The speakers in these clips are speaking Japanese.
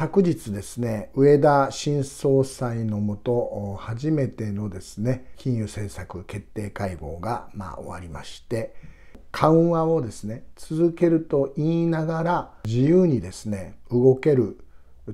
昨日ですね上田新総裁のもと初めてのですね金融政策決定会合がま終わりまして緩和をですね続けると言いながら自由にですね動ける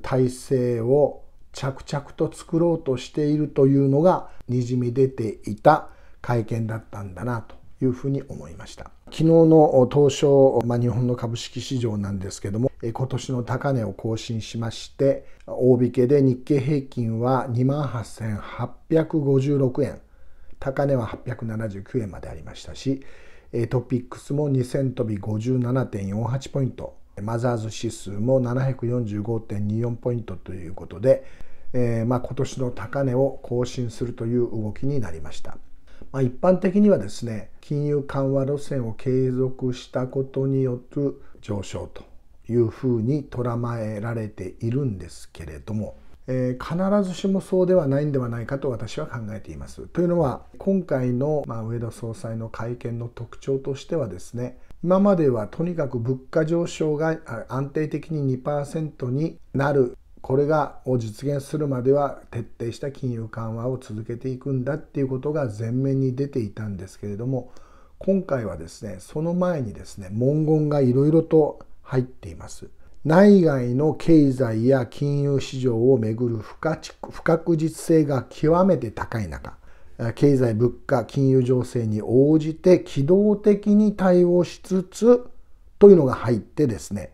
体制を着々と作ろうとしているというのがにじみ出ていた会見だったんだなというふうに思いました昨日の東証、まあ、日本の株式市場なんですけども今年の高値を更新しまして大引けで日経平均は28,856円高値は879円までありましたしトピックスも2000とび57.48ポイントマザーズ指数も745.24ポイントということで、えー、まあ今年の高値を更新するという動きになりました。まあ、一般的にはですね金融緩和路線を継続したことによる上昇というふうにとらまえられているんですけれども、えー、必ずしもそうではないんではないかと私は考えています。というのは今回の、まあ、上田総裁の会見の特徴としてはですね今まではとにかく物価上昇が安定的に2%になるこれがを実現するまでは徹底した金融緩和を続けていくんだっていうことが前面に出ていたんですけれども今回はですねその前にですね文言がいろいろと入っています。内外の経済や金融市場をめぐる不確実性が極めて高い中経済物価金融情勢に応じて機動的に対応しつつというのが入ってですね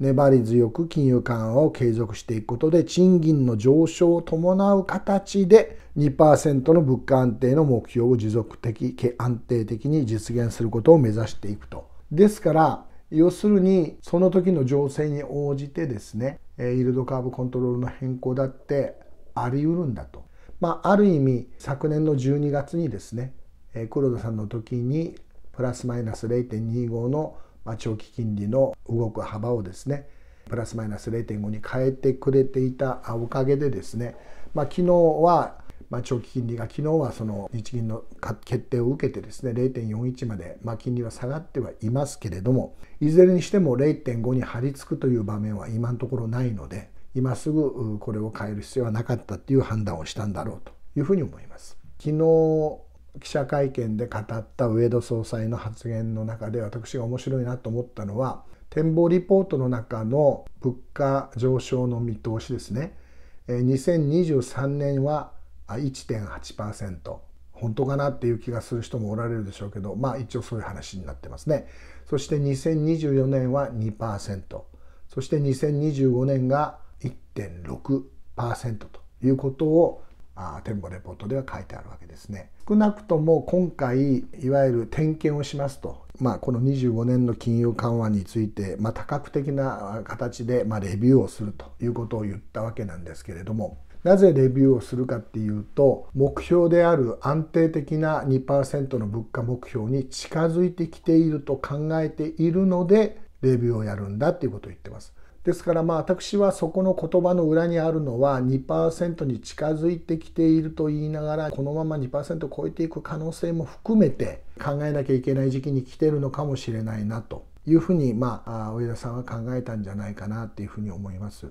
粘り強く金融緩和を継続していくことで賃金の上昇を伴う形で2%の物価安定の目標を持続的安定的に実現することを目指していくと。ですから要するにその時の情勢に応じてですねイールドカーブコントロールの変更だってあり得るんだと。まあ、ある意味昨年の12月にですね黒田さんの時にプラスマイナス0.25のまあ、長期金利の動く幅をですねプラスマイナス0.5に変えてくれていたおかげでですね、まあ、昨日は、まあ、長期金利が昨日はその日銀の決定を受けてですね0.41まで、まあ、金利は下がってはいますけれどもいずれにしても0.5に張り付くという場面は今のところないので今すぐこれを変える必要はなかったという判断をしたんだろうというふうに思います。昨日記者会見で語った上戸総裁の発言の中で私が面白いなと思ったのは展望リポートの中の物価上昇の見通しですね2023年は1.8%本当かなっていう気がする人もおられるでしょうけどまあ一応そういう話になってますねそして2024年は2%そして2025年が1.6%ということを店舗レポートでは書いてあるわけですね少なくとも今回いわゆる点検をしますと、まあ、この25年の金融緩和について、まあ、多角的な形で、まあ、レビューをするということを言ったわけなんですけれどもなぜレビューをするかっていうと目標である安定的な2%の物価目標に近づいてきていると考えているのでレビューをやるんだっていうことを言ってます。ですからまあ私はそこの言葉の裏にあるのは2%に近づいてきていると言いながらこのまま2%超えていく可能性も含めて考えなきゃいけない時期に来ているのかもしれないなというふうにまあ上田さんは考えたんじゃないかなというふうに思います。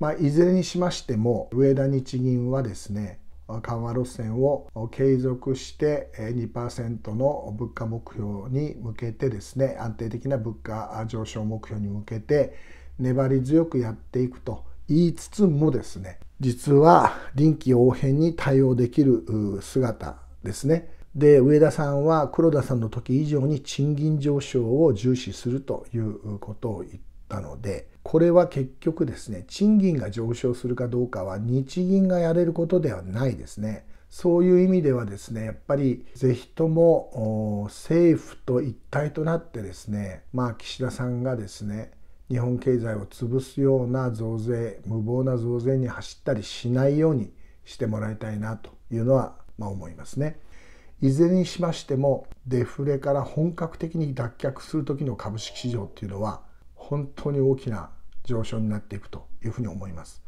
まあ、いずれにしましても上田日銀はですね緩和路線を継続して2%の物価目標に向けてですね安定的な物価上昇目標に向けて粘り強くやっていくと言いつつもですね実は臨機応変に対応できる姿ですねで上田さんは黒田さんの時以上に賃金上昇を重視するということを言ったのでこれは結局ですね賃金が上昇するかどうかは日銀がやれることではないですね。そういう意味ではですねやっぱり是非とも政府と一体となってですねまあ岸田さんがですね日本経済を潰すような増税無謀な増税に走ったりしないようにしてもらいたいなというのは、まあ、思いますね。いずれにしましてもデフレから本格的に脱却する時の株式市場っていうのは本当に大きな上昇になっていくというふうに思います。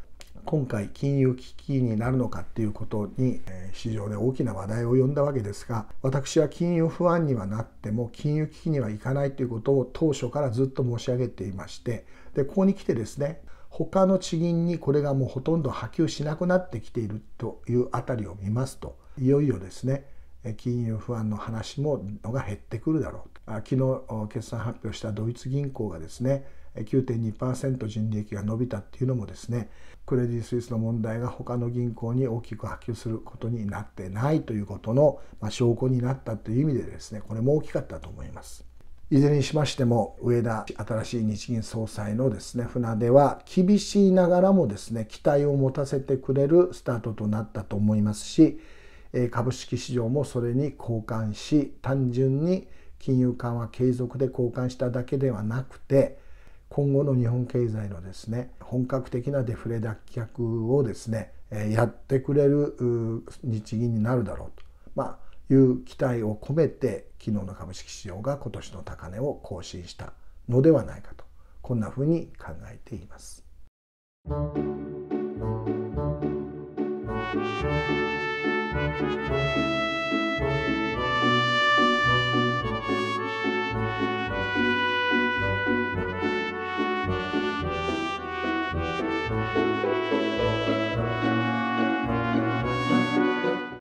今回金融危機になるのかっていうことに、え市場で大きな話題を呼んだわけですが私は金融不安にはなっても金融危機にはいかないということを当初からずっと申し上げていましてでここに来てですね他の地銀にこれがもうほとんど波及しなくなってきているというあたりを見ますといよいよですね金融不安の話ものが減ってくるだろう昨日決算発表したドイツ銀行がですね9.2%人利益が伸びたっていうのもですねクレディ・スイスの問題が他の銀行に大きく波及することになってないということの、証拠になったという意味でですねこれも大きかったと思います。いずれにしましても上田新しい日銀総裁のですね船出は厳しいながらもですね期待を持たせてくれるスタートとなったと思いますし株式市場もそれに交換し単純に金融緩和継続で交換しただけではなくて今後の日本経済のですね本格的なデフレ脱却をですねやってくれる日銀になるだろうと、まあ、いう期待を込めて昨日の株式市場が今年の高値を更新したのではないかとこんなふうに考えています。Música